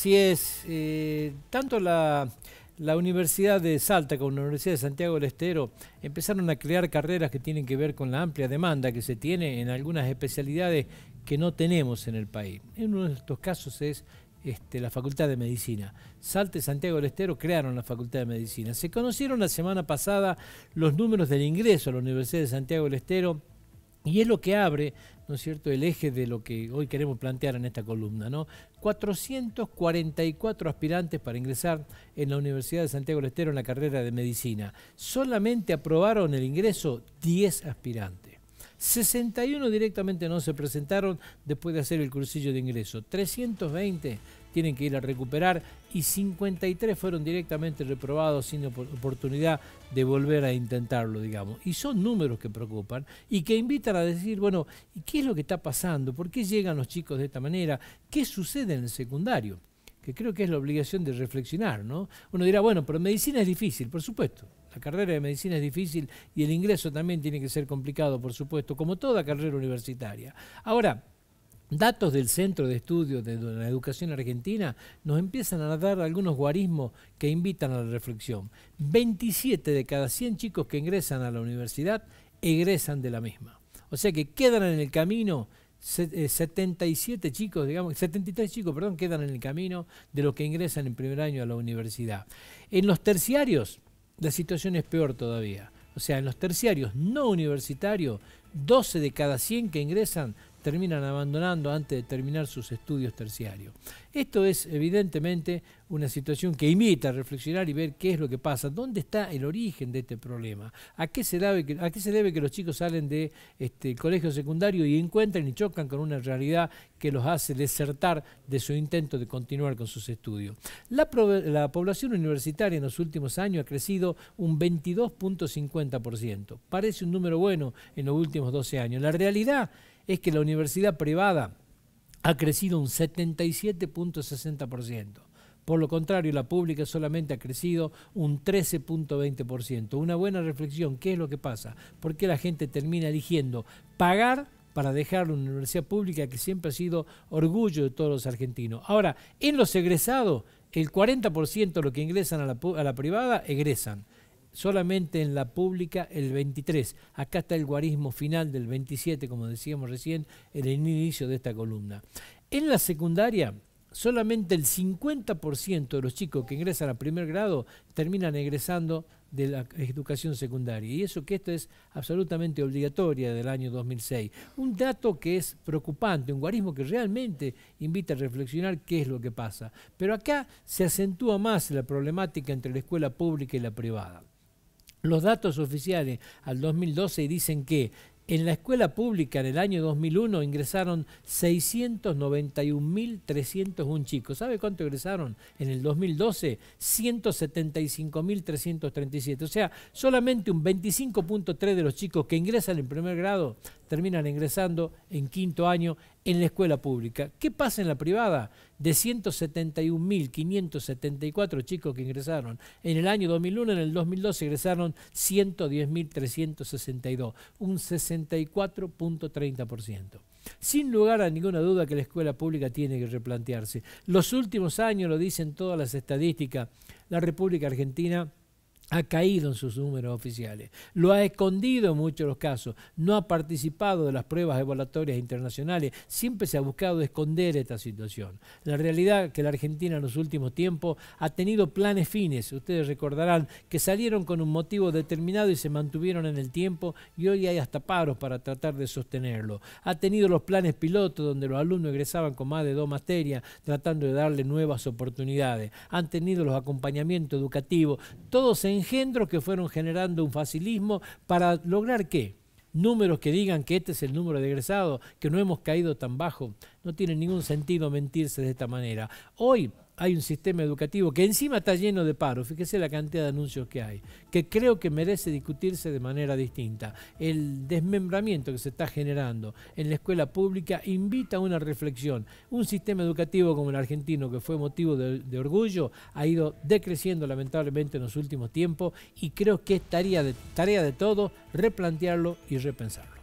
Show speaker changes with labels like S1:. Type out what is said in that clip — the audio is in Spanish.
S1: Así es, eh, tanto la, Universidad de Salta como la Universidad de Santiago del Estero empezaron a crear carreras que tienen que ver con la amplia demanda que se tiene en algunas especialidades que no tenemos en el país. En uno de estos casos es este, la Facultad de Medicina. Salta y Santiago del Estero crearon la Facultad de Medicina. Se conocieron la semana pasada los números del ingreso a la Universidad de Santiago del Estero y es lo que abre cierto?, el eje de lo que hoy queremos plantear en esta columna, ¿no? 444 aspirantes para ingresar en la Universidad de Santiago del Estero en la carrera de medicina. Solamente aprobaron el ingreso 10 aspirantes. 61 directamente no se presentaron después de hacer el cursillo de ingreso. 320 tienen que ir a recuperar y 53 fueron directamente reprobados sin oportunidad de volver a intentarlo, digamos. Y son números que preocupan y que invitan a decir, bueno, ¿qué es lo que está pasando? ¿Por qué llegan los chicos de esta manera? ¿Qué sucede en el secundario? Que creo que es la obligación de reflexionar, ¿no? Uno dirá, bueno, pero medicina es difícil, por supuesto. La carrera de medicina es difícil y el ingreso también tiene que ser complicado, por supuesto, como toda carrera universitaria. Ahora, datos del Centro de Estudios de la Educación Argentina nos empiezan a dar algunos guarismos que invitan a la reflexión. 27 de cada 100 chicos que ingresan a la universidad egresan de la misma. O sea que quedan en el camino 77 eh, chicos, digamos, 73 chicos, perdón, quedan en el camino de los que ingresan en primer año a la universidad. En los terciarios, la situación es peor todavía. O sea, en los terciarios no universitarios, 12 de cada 100 que ingresan terminan abandonando antes de terminar sus estudios terciarios. Esto es evidentemente una situación que imita a reflexionar y ver qué es lo que pasa, dónde está el origen de este problema, a qué se debe que, los chicos salen de este, colegio secundario y encuentran y chocan con una realidad que los hace desertar de su intento de continuar con sus estudios. La, la población universitaria en los últimos años ha crecido un 22.50%. Parece un número bueno en los últimos 12 años. La realidad es que la universidad privada ha crecido un 77.60%. Por lo contrario, la pública solamente ha crecido un 13.20%. Una buena reflexión, ¿qué es lo que pasa? ¿Por qué la gente termina eligiendo pagar para dejar una universidad pública que siempre ha sido orgullo de todos los argentinos? Ahora, en los egresados, el 40% de los que ingresan a la, a la privada egresan solamente en la pública el 23. Acá está el guarismo final del 27, como decíamos recién, en el inicio de esta columna. En la secundaria, solamente el 50% de los chicos que ingresan a primer grado terminan egresando de la educación secundaria. Y eso que esto es absolutamente obligatoria del año 2006. Un dato que es preocupante, un guarismo que realmente invita a reflexionar qué es lo que pasa. Pero acá se acentúa más la problemática entre la escuela pública y la privada. Los datos oficiales al 2012 dicen que en la escuela pública en el año 2001 ingresaron 691.301 chicos. ¿Sabe cuánto ingresaron? En el 2012, 175.337. O sea, solamente un 25.3 de los chicos que ingresan en primer grado terminan ingresando en quinto año en la escuela pública. ¿Qué pasa en la privada? De 171.574 chicos que ingresaron en el año 2001, en el 2002 ingresaron 110.362, un 64.30%. Sin lugar a ninguna duda que la escuela pública tiene que replantearse. Los últimos años, lo dicen todas las estadísticas, la República Argentina ha caído en sus números oficiales. Lo ha escondido en muchos de los casos. No ha participado de las pruebas evaluatorias internacionales. Siempre se ha buscado esconder esta situación. La realidad es que la Argentina en los últimos tiempos ha tenido planes fines, ustedes recordarán, que salieron con un motivo determinado y se mantuvieron en el tiempo y hoy hay hasta paros para tratar de sostenerlo. Ha tenido los planes pilotos donde los alumnos egresaban con más de dos materias tratando de darle nuevas oportunidades. Han tenido los acompañamientos educativos. Todos se engendros que fueron generando un facilismo para lograr qué? Números que digan que este es el número de egresados, que no hemos caído tan bajo. No tiene ningún sentido mentirse de esta manera. Hoy hay un sistema educativo que encima está lleno de paros, fíjese la cantidad de anuncios que hay, que creo que merece discutirse de manera distinta. El desmembramiento que se está generando en la escuela pública invita a una reflexión. Un sistema educativo como el argentino, que fue motivo de, orgullo, ha ido decreciendo lamentablemente en los últimos tiempos y creo que es tarea de, tarea de todos replantearlo y repensarlo.